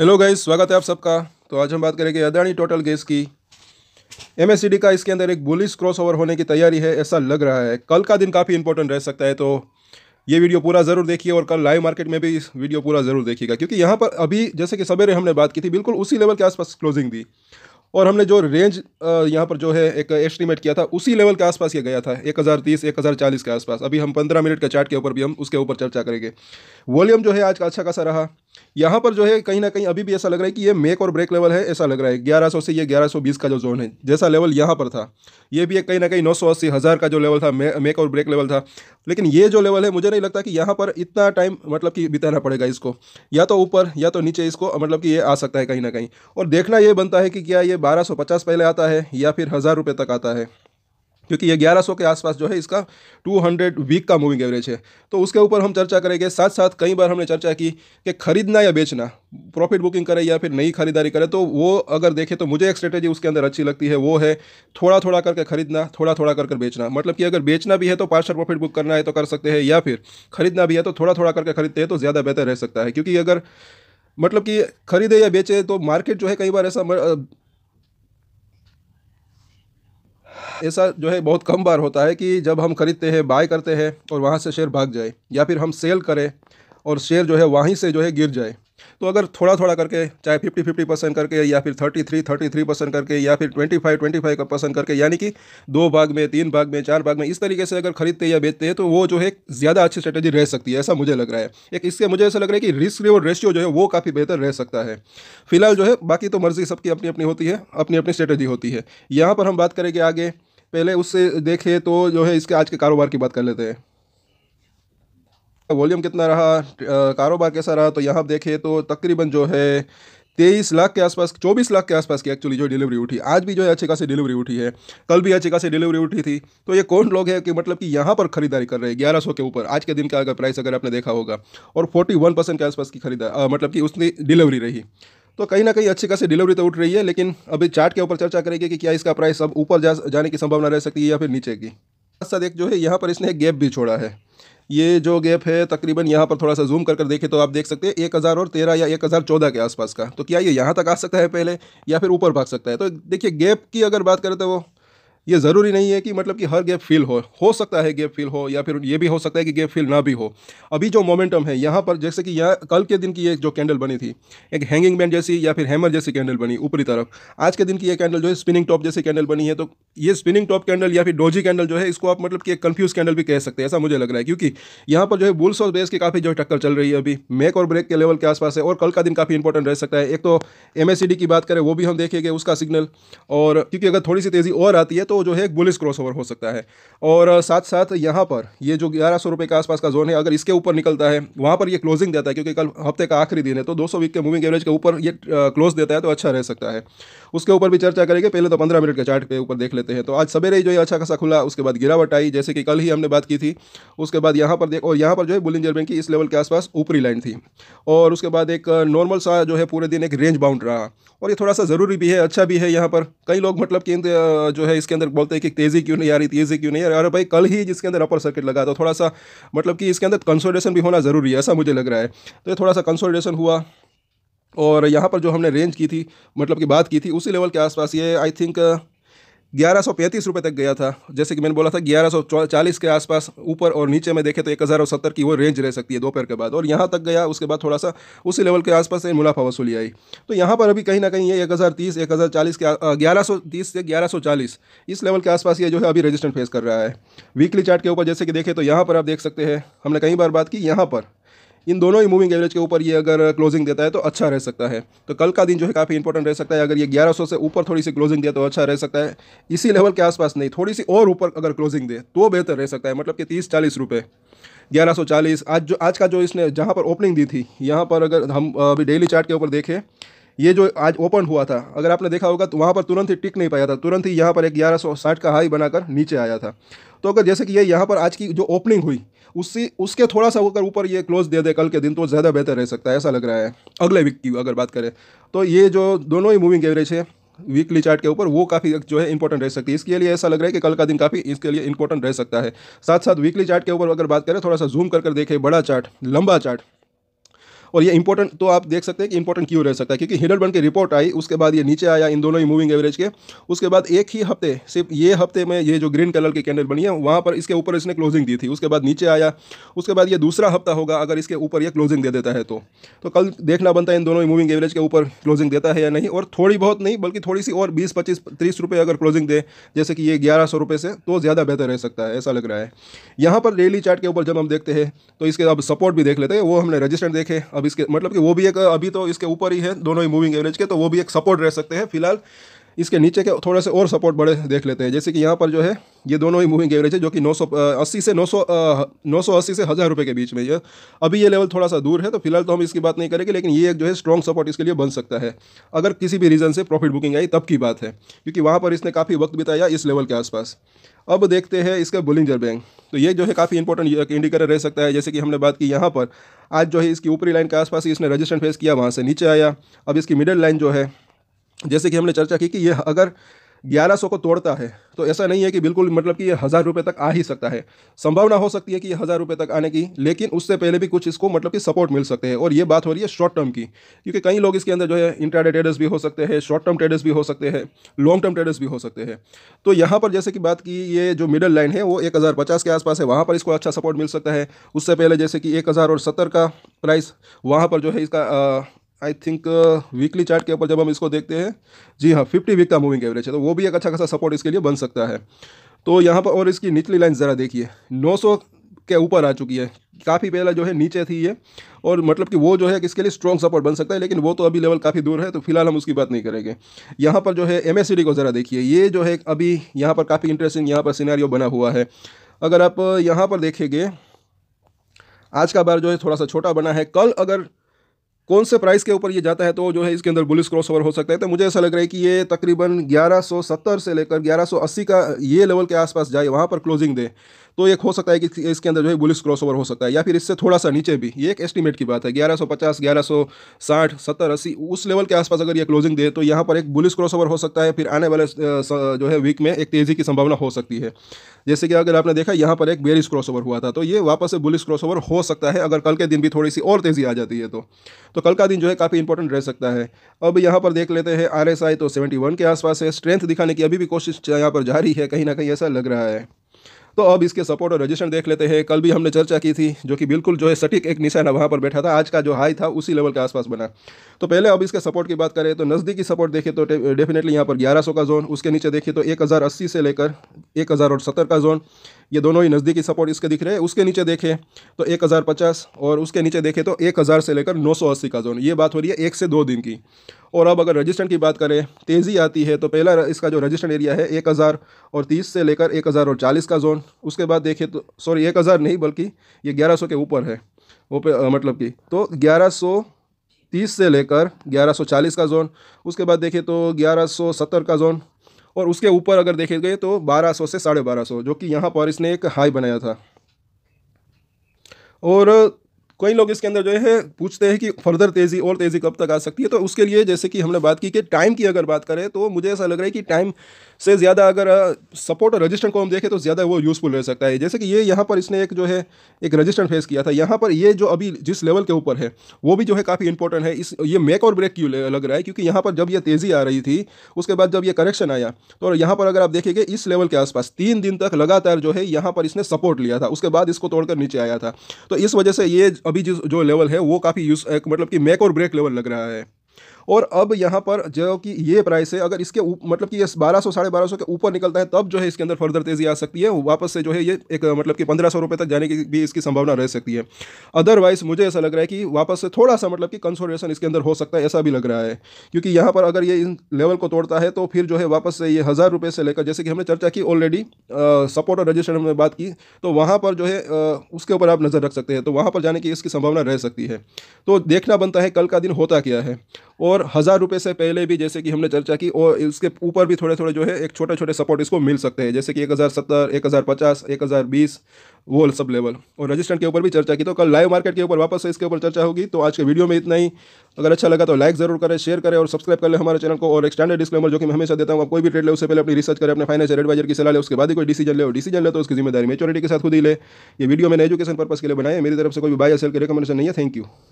hello guys स्वागत है आप सबका तो आज हम बात करेंगे अदानी टोटल गैस की एम का इसके अंदर एक बुलिस क्रॉसओवर होने की तैयारी है ऐसा लग रहा है कल का दिन काफ़ी इंपॉर्टेंट रह सकता है तो ये वीडियो पूरा ज़रूर देखिए और कल लाइव मार्केट में भी इस वीडियो पूरा ज़रूर देखिएगा क्योंकि यहाँ पर अभी जैसे कि सवेरे हमने बात की थी बिल्कुल उसी लेवल के आसपास क्लोजिंग दी और हमने जो रेंज यहाँ पर जो है एक एस्टिमेट किया था उसी लेवल के आसपास ये गया था 1030 1040 के आसपास अभी हम 15 मिनट के चार्ट के ऊपर भी हम उसके ऊपर चर्चा करेंगे वॉल्यूम जो है आज का अच्छा खासा रहा यहाँ पर जो है कहीं ना कहीं अभी भी ऐसा लग रहा है कि ये मेक और ब्रेक लेवल है ऐसा लग रहा है 1100 से ये 1120 का जो जोन है जैसा लेवल यहाँ पर था ये भी एक कहीं ना कहीं नौ सौ अस्सी हज़ार का जो लेवल था मे, मेक और ब्रेक लेवल था लेकिन ये जो लेवल है मुझे नहीं लगता कि यहाँ पर इतना टाइम मतलब कि बिताना पड़ेगा इसको या तो ऊपर या तो नीचे इसको मतलब कि ये आ सकता है कहीं ना कहीं और देखना ये बनता है कि क्या ये बारह पहले आता है या फिर हज़ार तक आता है क्योंकि ये 1100 के आसपास जो है इसका 200 वीक का मूविंग एवरेज है तो उसके ऊपर हम चर्चा करेंगे साथ साथ कई बार हमने चर्चा की कि खरीदना या बेचना प्रॉफिट बुकिंग करें या फिर नई खरीदारी करें तो वो अगर देखें तो मुझे एक स्ट्रेटेजी उसके अंदर अच्छी लगती है वो है थोड़ा थोड़ा करके खरीदना थोड़ा थोड़ा करके बेचना मतलब कि अगर बेचना भी है तो पार्शल प्रॉफिट बुक करना है तो कर सकते हैं या फिर खरीदना भी है तो थोड़ा थोड़ा करके खरीदते हैं तो ज़्यादा बेहतर रह सकता है क्योंकि अगर मतलब कि खरीदे या बेचे तो मार्केट जो है कई बार ऐसा ऐसा जो है बहुत कम बार होता है कि जब हम खरीदते हैं बाय करते हैं और वहाँ से शेयर भाग जाए या फिर हम सेल करें और शेयर जो है वहीं से जो है गिर जाए तो अगर थोड़ा थोड़ा करके चाहे फिफ्टी फिफ्टी परसेंट करके या फिर thirty three thirty three percent करके या फिर ट्वेंटी फाइव ट्वेंटी फाइव का परसेंट करके यानी कि दो भाग में तीन भाग में चार भाग में इस तरीके से अगर खरीदते या बेचते हैं तो वो जो है ज़्यादा अच्छी स्ट्रेटेजी रह सकती है ऐसा मुझे लग रहा है एक इससे मुझे ऐसा लग रहा है कि रिस्क रिवॉर्ड रेशियो जो है वो काफ़ी बेहतर रह सकता है फिलहाल जो है बाकी तो मर्जी सबकी अपनी अपनी होती है अपनी अपनी स्ट्रेटेजी होती है यहाँ पर हम बात करेंगे आगे पहले उससे देखें तो जो है इसके आज के कारोबार की बात कर लेते हैं वॉल्यूम कितना रहा कारोबार कैसा रहा तो यहाँ देखे देखें तो तकरीबन जो है तेईस लाख के आसपास चौबीस लाख के आसपास की एक्चुअली जो डिलीवरी उठी आज भी जो है अच्छी खासी डिलीवरी उठी है कल भी अच्छी खासी डिलीवरी उठी थी तो ये कौन लोग हैं कि मतलब कि यहाँ पर खरीदारी कर रहे हैं ग्यारह सौ के ऊपर आज के दिन का अगर प्राइस अगर आपने देखा होगा और फोर्टी वन परसेंट के आसपास की खरीदार मतलब कि उसकी डिलीवरी रही तो कहीं ना कहीं अच्छी खासी डिलीवरी तो उठ रही है लेकिन अभी चार्ट के ऊपर चर्चा करेंगे कि क्या इसका प्राइस अब ऊपर जाने की संभावना रह सकती है या फिर नीचे की साथ साथ एक जो है यहाँ पर इसने एक गैप भी छोड़ा है ये जो गैप है तकरीबन यहाँ पर थोड़ा सा जूम कर कर देखें तो आप देख सकते हैं एक हज़ार और तेरह या एक हज़ार चौदह के आसपास का तो क्या ये यहाँ तक आ सकता है पहले या फिर ऊपर भाग सकता है तो देखिए गैप की अगर बात करें तो वो ये ज़रूरी नहीं है कि मतलब कि हर गैप फिल हो हो सकता है गैप फिल हो या फिर ये भी हो सकता है कि गैप फिल ना भी हो अभी जो मोमेंटम है यहाँ पर जैसे कि यहाँ कल के दिन की एक जो कैंडल बनी थी एक हैंगिंग बैंड जैसी या फिर हैमर जैसी कैंडल बनी ऊपरी तरफ आज के दिन की ये कैंडल जो है स्पिनिंग टॉप जैसी कैंडल बनी है तो ये स्पिनिंग टॉप कैंडल या फिर डोजी कैंडल जो है इसको आप मतलब कि एक कन्फ्यूज कैंडल भी कह सकते हैं ऐसा मुझे लग रहा है क्योंकि यहाँ पर जो है बुल्स और बेस की काफ़ी जो टक्कर चल रही है अभी मेक और ब्रेक के लेवल के आसपास है और कल का दिन काफ़ी इंपॉर्टेंट रह सकता है एक तो एम की बात करें वो भी हम देखेंगे उसका सिग्नल और क्योंकि अगर थोड़ी सी तेज़ी और आती है तो तो जो है एक बुलिस क्रॉसओवर हो सकता है और साथ साथ यहाँ पर ये जो ग्यारह सौ के आसपास का जोन है अगर इसके ऊपर निकलता है वहाँ पर ये क्लोजिंग देता है क्योंकि कल हफ्ते का आखिरी दिन है तो दो सौ वीक के मूविंग एवरेज के ऊपर ये क्लोज देता है तो अच्छा रह सकता है उसके ऊपर भी चर्चा करेंगे पहले तो पंद्रह मिनट के चार्ट के ऊपर देख लेते हैं तो आज सवेरे ही जो है अच्छा खासा खुला उसके बाद गिरावट आई जैसे कि कल ही हमने बात की थी उसके बाद यहाँ पर देख और यहाँ पर जो है बुलिंजर बैंक की इस लेवल के आसपास ऊपरी लाइन थी और उसके बाद एक नॉर्मल सा जो है पूरे दिन एक रेंज बाउंड रहा और ये थोड़ा सा ज़रूरी भी है अच्छा भी है यहाँ पर कई लोग मतलब कि जो है इसके अंदर बोलते हैं कि तेज़ी क्यों नहीं आ रही तेज़ी क्यों नहीं आ रही अरे भाई कल ही जिसके अंदर अपर सर्किट लगा तो थोड़ा सा मतलब कि इसके अंदर कंसोलिडेशन भी होना ज़रूरी है ऐसा मुझे लग रहा है तो ये थोड़ा सा कंसोलिडेशन हुआ और यहाँ पर जो हमने रेंज की थी मतलब कि बात की थी उसी लेवल के आसपास ये आई थिंक ग्यारह सौ पैंतीस रुपये तक गया था जैसे कि मैंने बोला था ग्यारह सौ चालीस के आसपास ऊपर और नीचे में देखें तो एक हज़ार सत्तर की वो रेंज रह सकती है दोपहर के बाद और यहाँ तक गया उसके बाद थोड़ा सा उसी लेवल के आसपास मुनाफा वसूली आई तो यहाँ पर अभी कहीं ना कहीं ये एक हज़ार तीस एक हज़ार चालीस के ग्यारह सौ तीस से ग्यारह सौ चालीस इस लेवल के आसपास ये जो है अभी रजिस्टेंट फेस कर रहा है वीकली चार्ट के ऊपर जैसे कि देखें तो यहाँ पर आप देख सकते हैं हमने कई बार बात की यहाँ पर इन दोनों ही मूविंग एवरेज के ऊपर ये अगर क्लोजिंग देता है तो अच्छा रह सकता है तो कल का दिन जो है काफ़ी इंपॉर्टेंट रह सकता है अगर ये 1100 से ऊपर थोड़ी सी क्लोजिंग दे तो अच्छा रह सकता है इसी लेवल के आसपास नहीं थोड़ी सी और ऊपर अगर क्लोजिंग दे तो बेहतर रह सकता है मतलब कि तीस चालीस रुपये ग्यारह सौ चालीस आज जो आज का जो इसने जहाँ पर ओपनिंग दी थी यहाँ पर अगर हम अभी डेली चार्ट के ऊपर देखें ये जो आज ओपन हुआ था अगर आपने देखा होगा तो वहाँ पर तुरंत ही टिक नहीं पाया था तुरंत ही यहाँ पर एक ग्यारह सौ साठ का हाई बनाकर नीचे आया था तो अगर जैसे कि ये यहाँ पर आज की जो ओपनिंग हुई उसी उसके थोड़ा सा अगर ऊपर ये क्लोज दे दे कल के दिन तो ज़्यादा बेहतर रह सकता है ऐसा लग रहा है अगले वीक की अगर बात करें तो ये जो दोनों ही मूविंग एवरेज है वीकली चार्ट के ऊपर वो काफ़ी जो है इंपॉर्टेंट रह सकती है इसके लिए ऐसा लग रहा है कि कल का दिन काफ़ी इसके लिए इंपॉर्टेंट रह सकता है साथ साथ वीकली चार्ट के ऊपर अगर बात करें थोड़ा सा जूम कर कर देखें बड़ा चार्ट लंबा चार्ट और ये इंपॉर्टेंट तो आप देख सकते हैं कि इंपॉर्टेंट क्यों रह सकता है क्योंकि हिडलबर्न की रिपोर्ट आई उसके बाद ये नीचे आया इन दोनों ही मूविंग एवरेज के उसके बाद एक ही हफ्ते सिर्फ ये हफ्ते में ये जो ग्रीन कलर की कैंडल बनी है वहाँ पर इसके ऊपर इसने क्लोजिंग दी थी उसके बाद नीचे आया उसके बाद ये दूसरा हफ्ता होगा अगर इसके ऊपर ये क्लोजिंग दे देता है तो तो कल देखना बनता है इन दोनों ही मूविंग एवरेज के ऊपर क्लोजिंग देता है या नहीं और थोड़ी बहुत नहीं बल्कि थोड़ी सी और बीस पच्चीस तीस रुपये अगर क्लोजिंग दे जैसे कि ये ग्यारह सौ रुपये से तो ज़्यादा बेहतर रह सकता है ऐसा लग रहा है यहाँ पर डेली चार्ट के ऊपर जब हम देखते हैं तो इसके अब सपोर्ट भी देख लेते हैं वो हमने रजिस्टर देखे अब अब इसके मतलब कि वो भी एक अभी तो इसके ऊपर ही है दोनों ही मूविंग एवरेज के तो वो भी एक सपोर्ट रह सकते हैं फिलहाल इसके नीचे के थोड़े से और सपोर्ट बड़े देख लेते हैं जैसे कि यहाँ पर जो है ये दोनों ही मूविंग एवरेज है जो कि नौ सौ अस्सी से नौ सौ नौ सौ अस्सी से हज़ार रुपये के बीच में ये अभी ये लेवल थोड़ा सा दूर है तो फिलहाल तो हम इसकी बात नहीं करेंगे लेकिन ये एक जो है स्ट्रॉन्ग सपोर्ट इसके लिए बन सकता है अगर किसी भी रीज़न से प्रॉफिट बुकिंग आई तब की बात है क्योंकि वहाँ पर इसने काफ़ी वक्त बिताया इस लेवल के आसपास अब देखते हैं इसका बुलिंजर बैंक तो ये जो है काफ़ी इंपॉर्टेंट इंडिकेटर रह सकता है जैसे कि हमने बात की यहाँ पर आज जो है इसकी ऊपरी लाइन के आसपास ही इसने रजिस्ट्रेशन फेस किया वहाँ से नीचे आया अब इसकी मिडिल लाइन जो है जैसे कि हमने चर्चा की कि ये अगर ग्यारह सौ को तोड़ता है तो ऐसा नहीं है कि बिल्कुल मतलब कि ये हज़ार रुपये तक आ ही सकता है संभावना हो सकती है कि ये हज़ार रुपये तक आने की लेकिन उससे पहले भी कुछ इसको मतलब कि सपोर्ट मिल सकते हैं और ये बात हो रही है शॉर्ट टर्म की क्योंकि कई लोग इसके अंदर जो है इंटरडे ट्रेडर्स भी हो सकते हैं शॉर्ट टर्म ट्रेडर्स भी हो सकते हैं लॉन्ग टर्म ट्रेडर्स भी हो सकते हैं तो यहाँ पर जैसे कि बात की ये जो मिडल लाइन है वो एक के आसपास है वहाँ पर इसको अच्छा सपोर्ट मिल सकता है उससे पहले जैसे कि एक और सत्तर का प्राइस वहाँ पर जो है इसका आई थिंक वीकली चार्ट के ऊपर जब हम इसको देखते हैं जी हाँ फिफ्टी वीक का मूविंग एवरेज है तो वो भी एक अच्छा खासा सपोर्ट इसके लिए बन सकता है तो यहाँ पर और इसकी निचली लाइन ज़रा देखिए सौ के ऊपर आ चुकी है काफ़ी पहला जो है नीचे थी ये और मतलब कि वो जो है इसके लिए स्ट्रॉन्ग सपोर्ट बन सकता है लेकिन वो तो अभी लेवल काफ़ी दूर है तो फिलहाल हम उसकी बात नहीं करेंगे यहाँ पर जो है एम को ज़रा देखिए ये जो है अभी यहाँ पर काफ़ी इंटरेस्टिंग यहाँ पर सीनारियो बना हुआ है अगर आप यहाँ पर देखेंगे आज का बार जो है थोड़ा सा छोटा बना है कल अगर कौन से प्राइस के ऊपर ये जाता है तो जो है इसके अंदर बुलिस क्रॉस ओवर हो सकता है तो मुझे ऐसा लग रहा है कि ये तकरीबन 1170 से लेकर 1180 का ये लेवल के आसपास जाए वहाँ पर क्लोजिंग दे तो एक हो सकता है कि इसके अंदर जो है बुलिस क्रॉस हो सकता है या फिर इससे थोड़ा सा नीचे भी ये एक एस्टिमेट की बात है ग्यारह ग्यारह सौ पचास सौ साठ सत्तर अस्सी उस लेवल के आसपास अगर ये क्लोजिंग दे तो यहाँ पर एक बुलिस क्रॉस हो सकता है फिर आने वाले जो है वीक में एक तेज़ी की संभावना हो सकती है जैसे कि अगर आपने देखा यहाँ पर एक बेरिस क्रॉस हुआ था तो ये वापस से बुलिस क्रॉस हो सकता है अगर कल के दिन भी थोड़ी सी और तेज़ी आ जाती है तो तो कल का दिन जो है काफ़ी इंपॉर्टेंट रह सकता है अब यहाँ पर देख लेते हैं आर तो सेवेंटी के आसपास है स्ट्रेंथ दिखाने की अभी भी कोशिश यहाँ पर जारी है कहीं ना कहीं ऐसा लग रहा है तो अब इसके सपोर्ट और रजिस्ट्रेशन देख लेते हैं कल भी हमने चर्चा की थी जो कि बिल्कुल जो है सटीक एक निशान वहाँ पर बैठा था आज का जो हाई था उसी लेवल के आसपास बना तो पहले अब इसके सपोर्ट की बात करें तो नज़दीकी सपोर्ट देखे तो डेफिनेटली यहाँ पर ग्यारह का जोन उसके नीचे देखिए तो एक से लेकर एक का जोन ये दोनों ही नज़दीकी सपोर्ट इसके दिख रहे हैं उसके नीचे देखें तो एक और उसके नीचे देखें तो एक से लेकर नौ का जोन ये बात हो रही है एक से दो दिन की और अब अगर रजिस्टर की बात करें तेज़ी आती है तो पहला इसका जो रजिस्टेंट एरिया है एक और तीस से लेकर चालीस का जोन उसके बाद देखें तो सॉरी एक हज़ार नहीं बल्कि ये ग्यारह सौ के ऊपर है वो पे आ, मतलब कि तो ग्यारह सौ तीस से लेकर ग्यारह सौ चालीस का जोन उसके बाद देखें तो ग्यारह सौ सत्तर का जोन और उसके ऊपर अगर देखे गए तो बारह सौ से साढ़े बारह सौ जो कि यहाँ पर इसने एक हाई बनाया था और कई लोग इसके अंदर जो है पूछते हैं कि फर्दर तेज़ी और तेज़ी कब तक आ सकती है तो उसके लिए जैसे कि हमने बात की कि टाइम की अगर बात करें तो मुझे ऐसा लग रहा है कि टाइम से ज़्यादा अगर सपोर्ट और रजिस्टेंट को हम देखें तो ज़्यादा वो यूज़फुल रह सकता है जैसे कि ये यहाँ पर इसने एक जो है एक रजिस्टेंट फेस किया था यहाँ पर ये जो अभी जिस लेवल के ऊपर है वो भी जो है काफ़ी इंपॉर्टेंट है इस ये मेक और ब्रेक क्यों लग रहा है क्योंकि यहाँ पर जब ये तेज़ी आ रही थी उसके बाद जब ये करेक्शन आया तो यहाँ पर अगर आप देखेंगे इस लेवल के आसपास तीन दिन तक लगातार जो है यहाँ पर इसने सपोर्ट लिया था उसके बाद इसको तोड़कर नीचे आया था तो इस वजह से ये अभी जिस जो लेवल है वो काफ़ी यूज मतलब कि मेक और ब्रेक लेवल लग रहा है और अब यहाँ पर जो कि ये प्राइस है अगर इसके मतलब कि ये बारह सौ साढ़े बारह सौ के ऊपर निकलता है तब जो है इसके अंदर फर्दर तेज़ी आ सकती है वापस से जो है ये एक मतलब कि पंद्रह सौ रुपये तक जाने की भी इसकी संभावना रह सकती है अदरवाइज मुझे ऐसा लग रहा है कि वापस से थोड़ा सा मतलब कि कंसोलेशन इसके अंदर हो सकता है ऐसा भी लग रहा है क्योंकि यहाँ पर अगर ये इन लेवल को तोड़ता है तो फिर जो है वापस से ये हज़ार रुपये से लेकर जैसे कि हमने चर्चा की ऑलरेडी सपोर्ट और रजिस्टर में बात की तो वहाँ पर जो है उसके ऊपर आप नज़र रख सकते हैं तो वहाँ पर जाने की इसकी संभावना रह सकती है तो देखना बनता है कल का दिन होता क्या है और और हज़ार रुपये से पहले भी जैसे कि हमने चर्चा की और इसके ऊपर भी थोड़े थोड़े जो है एक छोटे छोटे सपोर्ट इसको मिल सकते हैं जैसे कि एक हज़ार सत्तर एक हज़ार पचास एक हज़ार बीस वो सब लेवल और रजिस्टर के ऊपर भी चर्चा की तो कल लाइव मार्केट के ऊपर वापस से इसके ऊपर चर्चा होगी तो आज के वीडियो में इतना ही अगर अच्छा लगा तो लाइक जरूर करें शेयर करें और सब्सक्राइब कर ले हमारे चैनल को और एक स्टैंडर्ड डिस्क्लेमर जो कि मैं हमेशा देता हूँ आप कोई भी ट्रेड ले उससे पहले अपनी रिसर्च करें अपने फाइनेंशियल एडवाइजर की सलाह ले उसके बाद ही कोई डिसीजन ले और डिसीजन ले तो उसकी जिम्मेदारी मेचोरिटी के साथ खुद ही ले ये वीडियो मैंने एजुकेशन पर्पस के लिए बनाया मेरी तरफ से कोई बाय सेल की रिकमेंडेशन नहीं है थैंक यू